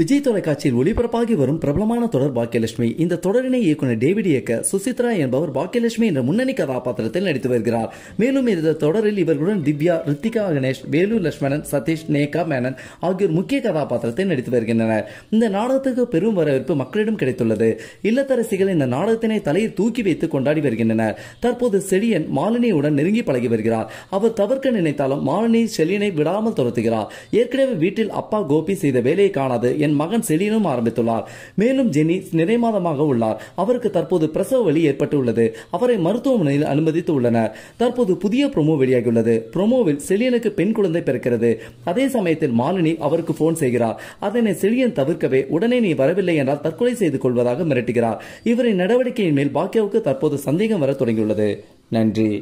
விஜய் தொலைக்காட்சியில் ஒளிபரப்பாகி வரும் பிரபலமான தொடர் பாக்கியலட்சுமி இந்த தொடரினை இயக்குநர் டேவிட் இயக்க சுசித்ரா என்பவர் பாக்கியலட்சுமி என்ற முன்னணி கதாபாத்திரத்தில் நடித்து வருகிறார் மேலும் இந்த தொடரில் இவர்களுடன் திவ்யா ரித்திகா கணேஷ் வேலு லட்சுமணன் சதீஷ் நேகா மேனன் ஆகியோர் முக்கிய கதாபாத்திரத்தில் நடித்து வருகின்றனர் இந்த நாடகத்துக்கு பெரும் வரவேற்பு மக்களிடம் கிடைத்துள்ளது இல்லத்தரசிகள் இந்த நாடகத்தினை தலையில் தூக்கி வைத்து கொண்டாடி வருகின்றனர் தற்போது செழியன் மாலினியுடன் நெருங்கி பழகி வருகிறார் அவர் தவிர்க்க நினைத்தாலும் மாலினி செழியனை விடாமல் துரத்துகிறார் ஏற்கனவே வீட்டில் அப்பா கோபி செய்த வேலையை காணாது என என் மகன் செலினும் ஆரம்பித்துள்ளார் மேலும் ஜெனி நிறைமாதமாக உள்ளார் அவருக்கு தற்போது பிரசவ வலி ஏற்பட்டுள்ளது அவரை மருத்துவமனையில் அனுமதித்து உள்ளனர் தற்போது புதிய ப்ரோமோ வெளியாகியுள்ளது ப்ரோமோவில் செலியனுக்கு பெண் குழந்தை பிறக்கிறது அதே சமயத்தில் மாலினி அவருக்கு போன் செய்கிறார் அதனை செலியன் தவிர்க்கவே உடனே நீ வரவில்லை என்றால் தற்கொலை செய்து கொள்வதாக மிரட்டுகிறார் இவரின் நடவடிக்கையின் மேல் பாக்கியாவுக்கு தற்போது சந்தேகம் வர தொடங்கியுள்ளது நன்றி